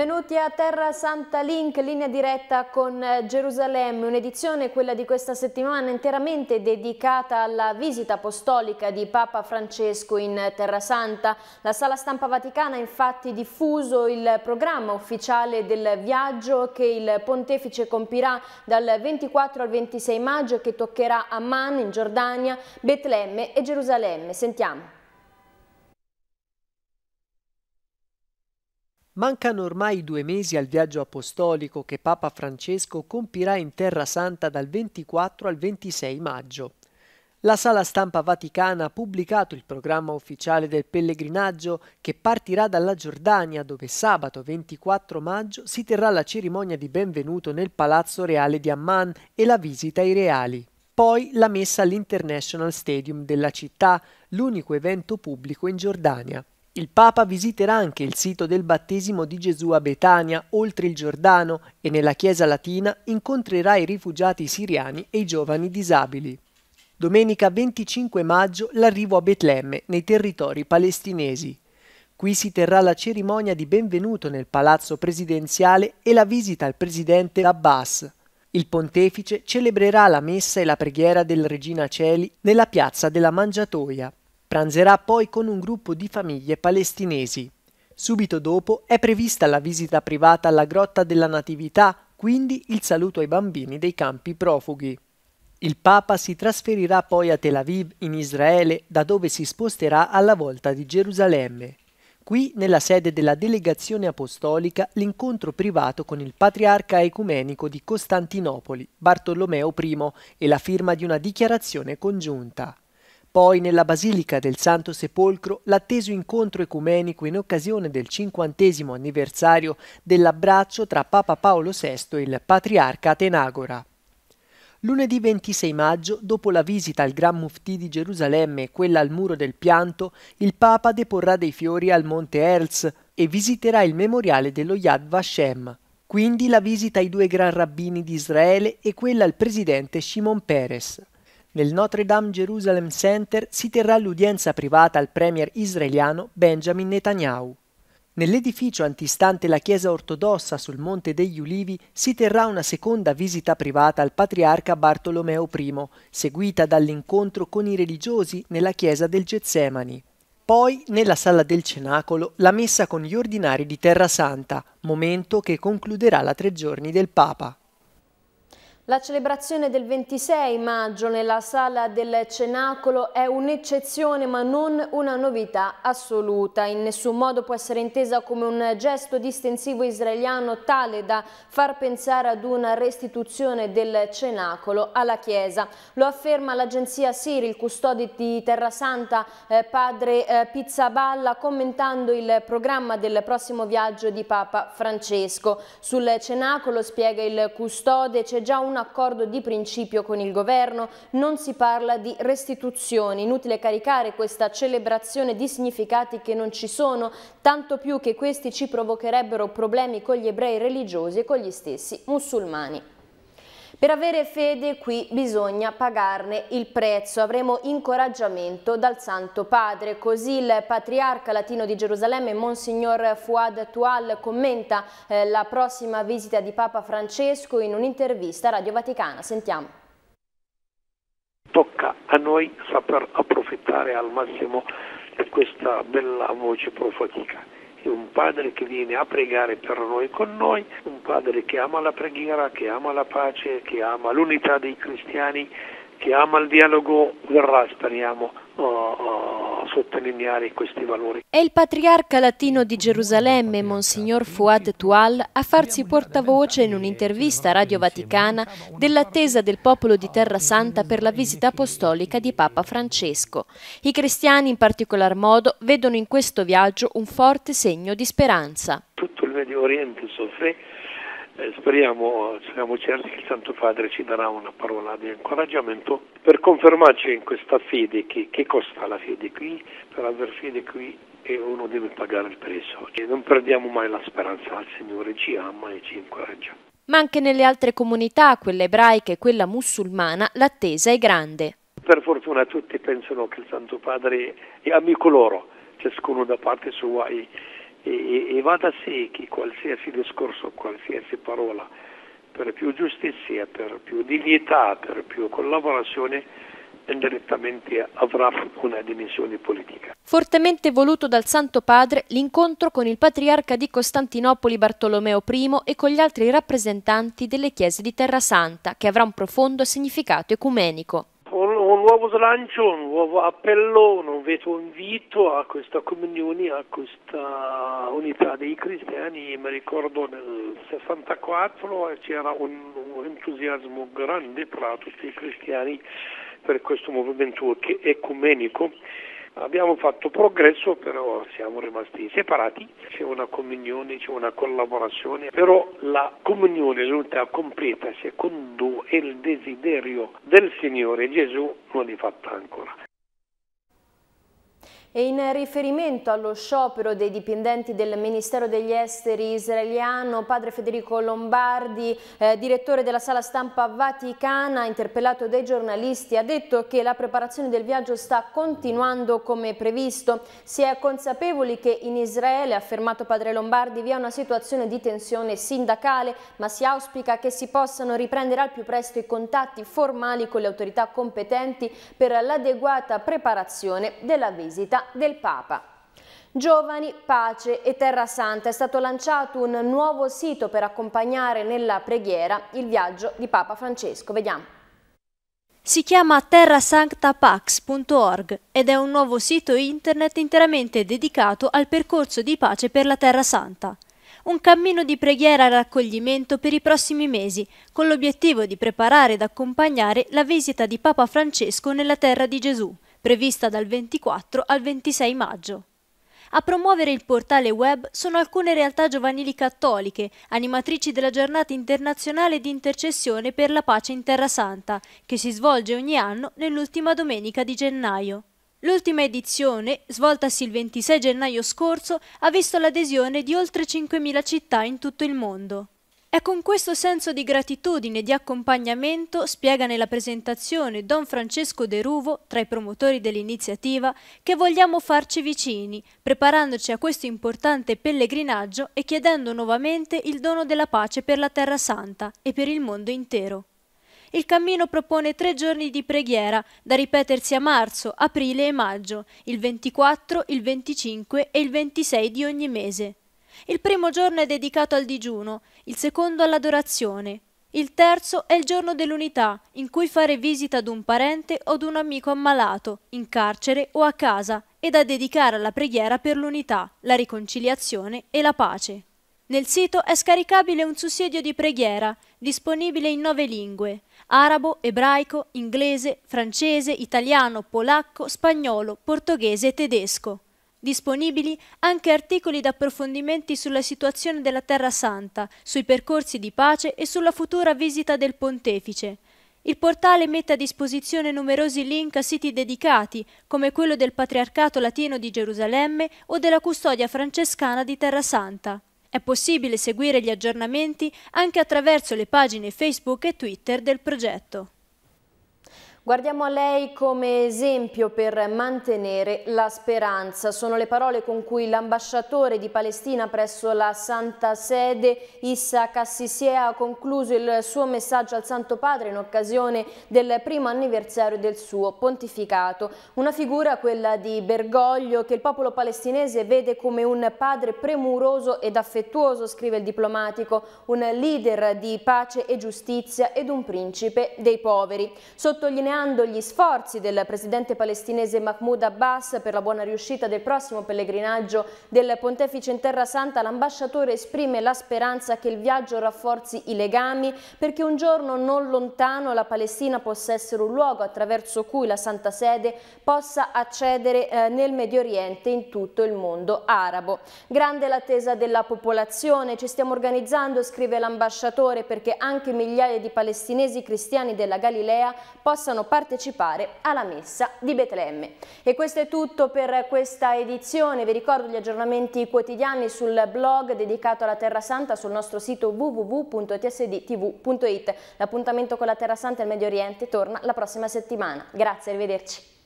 Benvenuti a Terra Santa Link, linea diretta con eh, Gerusalemme, un'edizione, quella di questa settimana, interamente dedicata alla visita apostolica di Papa Francesco in eh, Terra Santa. La sala stampa vaticana ha infatti diffuso il programma ufficiale del viaggio che il pontefice compirà dal 24 al 26 maggio e che toccherà Amman in Giordania, Betlemme e Gerusalemme. Sentiamo. Mancano ormai due mesi al viaggio apostolico che Papa Francesco compirà in Terra Santa dal 24 al 26 maggio. La sala stampa vaticana ha pubblicato il programma ufficiale del pellegrinaggio che partirà dalla Giordania dove sabato 24 maggio si terrà la cerimonia di benvenuto nel Palazzo Reale di Amman e la visita ai reali. Poi la messa all'International Stadium della città, l'unico evento pubblico in Giordania. Il Papa visiterà anche il sito del battesimo di Gesù a Betania, oltre il Giordano, e nella Chiesa Latina incontrerà i rifugiati siriani e i giovani disabili. Domenica 25 maggio l'arrivo a Betlemme, nei territori palestinesi. Qui si terrà la cerimonia di benvenuto nel palazzo presidenziale e la visita al presidente Abbas. Il pontefice celebrerà la messa e la preghiera del Regina Celi nella piazza della Mangiatoia. Pranzerà poi con un gruppo di famiglie palestinesi. Subito dopo è prevista la visita privata alla Grotta della Natività, quindi il saluto ai bambini dei campi profughi. Il Papa si trasferirà poi a Tel Aviv, in Israele, da dove si sposterà alla volta di Gerusalemme. Qui, nella sede della delegazione apostolica, l'incontro privato con il patriarca ecumenico di Costantinopoli, Bartolomeo I, e la firma di una dichiarazione congiunta. Poi nella Basilica del Santo Sepolcro l'atteso incontro ecumenico in occasione del cinquantesimo anniversario dell'abbraccio tra Papa Paolo VI e il patriarca Atenagora. Lunedì 26 maggio, dopo la visita al Gran Mufti di Gerusalemme e quella al Muro del Pianto, il Papa deporrà dei fiori al Monte Erz e visiterà il memoriale dello Yad Vashem. Quindi la visita ai due gran rabbini di Israele e quella al presidente Shimon Peres. Nel Notre Dame Jerusalem Center si terrà l'udienza privata al premier israeliano Benjamin Netanyahu. Nell'edificio antistante la chiesa ortodossa sul Monte degli Ulivi si terrà una seconda visita privata al patriarca Bartolomeo I, seguita dall'incontro con i religiosi nella chiesa del Getsemani. Poi, nella sala del cenacolo, la messa con gli ordinari di Terra Santa, momento che concluderà la tre giorni del Papa. La celebrazione del 26 maggio nella sala del Cenacolo è un'eccezione ma non una novità assoluta. In nessun modo può essere intesa come un gesto distensivo israeliano tale da far pensare ad una restituzione del Cenacolo alla Chiesa. Lo afferma l'agenzia Siri, il custode di Terra Santa, eh, padre eh, Pizzaballa, commentando il programma del prossimo viaggio di Papa Francesco. Sul Cenacolo, spiega il custode, c'è già una accordo di principio con il governo, non si parla di restituzioni, inutile caricare questa celebrazione di significati che non ci sono, tanto più che questi ci provocherebbero problemi con gli ebrei religiosi e con gli stessi musulmani. Per avere fede qui bisogna pagarne il prezzo, avremo incoraggiamento dal Santo Padre, così il Patriarca Latino di Gerusalemme, Monsignor Fuad Tual, commenta eh, la prossima visita di Papa Francesco in un'intervista a Radio Vaticana. Sentiamo tocca a noi saper approfittare al massimo di questa bella voce profetica. È un padre che viene a pregare per noi con noi, padre che ama la preghiera, che ama la pace, che ama l'unità dei cristiani, che ama il dialogo, verrà, speriamo, uh, uh, sottolineare questi valori. È il patriarca latino di Gerusalemme, Monsignor Fuad Tual, a farsi portavoce in un'intervista a Radio Vaticana dell'attesa del popolo di Terra Santa per la visita apostolica di Papa Francesco. I cristiani in particolar modo vedono in questo viaggio un forte segno di speranza. Tutto il Medio Oriente soffre eh, speriamo, siamo certi che il Santo Padre ci darà una parola di incoraggiamento per confermarci in questa fede che, che costa la fede qui, per aver fede qui e eh, uno deve pagare il prezzo. E non perdiamo mai la speranza, il Signore ci ama e ci incoraggia. Ma anche nelle altre comunità, quella ebraica e quella musulmana, l'attesa è grande. Per fortuna tutti pensano che il Santo Padre è amico loro, ciascuno da parte sua. E e, e va da sé che qualsiasi discorso, qualsiasi parola per più giustizia, per più dignità, per più collaborazione indirettamente avrà una dimensione politica. Fortemente voluto dal Santo Padre l'incontro con il patriarca di Costantinopoli Bartolomeo I e con gli altri rappresentanti delle chiese di Terra Santa, che avrà un profondo significato ecumenico nuovo slancio, un nuovo appello, un nuovo invito a questa comunione, a questa unità dei cristiani. Mi ricordo nel 64 c'era un, un entusiasmo grande tra tutti i cristiani per questo movimento ecumenico Abbiamo fatto progresso, però siamo rimasti separati, c'è una comunione, c'è una collaborazione, però la comunione, l'unità completa, secondo il desiderio del Signore Gesù, non è fatta ancora. E in riferimento allo sciopero dei dipendenti del Ministero degli Esteri israeliano, padre Federico Lombardi, eh, direttore della sala stampa vaticana, interpellato dai giornalisti, ha detto che la preparazione del viaggio sta continuando come previsto. Si è consapevoli che in Israele, ha affermato padre Lombardi, vi è una situazione di tensione sindacale, ma si auspica che si possano riprendere al più presto i contatti formali con le autorità competenti per l'adeguata preparazione della visita del Papa. Giovani, pace e terra santa è stato lanciato un nuovo sito per accompagnare nella preghiera il viaggio di Papa Francesco. Vediamo. Si chiama terrasanctapax.org ed è un nuovo sito internet interamente dedicato al percorso di pace per la Terra Santa. Un cammino di preghiera e raccoglimento per i prossimi mesi, con l'obiettivo di preparare ed accompagnare la visita di Papa Francesco nella terra di Gesù, prevista dal 24 al 26 maggio. A promuovere il portale web sono alcune realtà giovanili cattoliche, animatrici della giornata internazionale di intercessione per la pace in Terra Santa, che si svolge ogni anno nell'ultima domenica di gennaio. L'ultima edizione, svoltasi il 26 gennaio scorso, ha visto l'adesione di oltre 5.000 città in tutto il mondo. È con questo senso di gratitudine e di accompagnamento, spiega nella presentazione Don Francesco De Ruvo, tra i promotori dell'iniziativa, che vogliamo farci vicini, preparandoci a questo importante pellegrinaggio e chiedendo nuovamente il dono della pace per la Terra Santa e per il mondo intero. Il cammino propone tre giorni di preghiera, da ripetersi a marzo, aprile e maggio, il 24, il 25 e il 26 di ogni mese. Il primo giorno è dedicato al digiuno, il secondo all'adorazione. Il terzo è il giorno dell'unità, in cui fare visita ad un parente o ad un amico ammalato, in carcere o a casa, e da dedicare alla preghiera per l'unità, la riconciliazione e la pace. Nel sito è scaricabile un sussidio di preghiera, disponibile in nove lingue, arabo, ebraico, inglese, francese, italiano, polacco, spagnolo, portoghese e tedesco. Disponibili anche articoli ed approfondimenti sulla situazione della Terra Santa, sui percorsi di pace e sulla futura visita del pontefice. Il portale mette a disposizione numerosi link a siti dedicati, come quello del Patriarcato Latino di Gerusalemme o della Custodia Francescana di Terra Santa. È possibile seguire gli aggiornamenti anche attraverso le pagine Facebook e Twitter del progetto. Guardiamo a lei come esempio per mantenere la speranza. Sono le parole con cui l'ambasciatore di Palestina presso la Santa Sede, Issa Cassisiea, ha concluso il suo messaggio al Santo Padre in occasione del primo anniversario del suo pontificato. Una figura, quella di Bergoglio, che il popolo palestinese vede come un padre premuroso ed affettuoso, scrive il diplomatico, un leader di pace e giustizia ed un principe dei poveri. Sottolinea sottolineando gli sforzi del presidente palestinese Mahmoud Abbas per la buona riuscita del prossimo pellegrinaggio del pontefice in Terra Santa, l'ambasciatore esprime la speranza che il viaggio rafforzi i legami perché un giorno non lontano la Palestina possa essere un luogo attraverso cui la Santa Sede possa accedere eh, nel Medio Oriente e in tutto il mondo arabo. Grande l'attesa della popolazione, ci stiamo organizzando, scrive l'ambasciatore, perché anche migliaia di palestinesi cristiani della Galilea possano possono partecipare alla messa di Betlemme. E questo è tutto per questa edizione, vi ricordo gli aggiornamenti quotidiani sul blog dedicato alla Terra Santa sul nostro sito www.tsdtv.it. L'appuntamento con la Terra Santa e il Medio Oriente torna la prossima settimana. Grazie, arrivederci.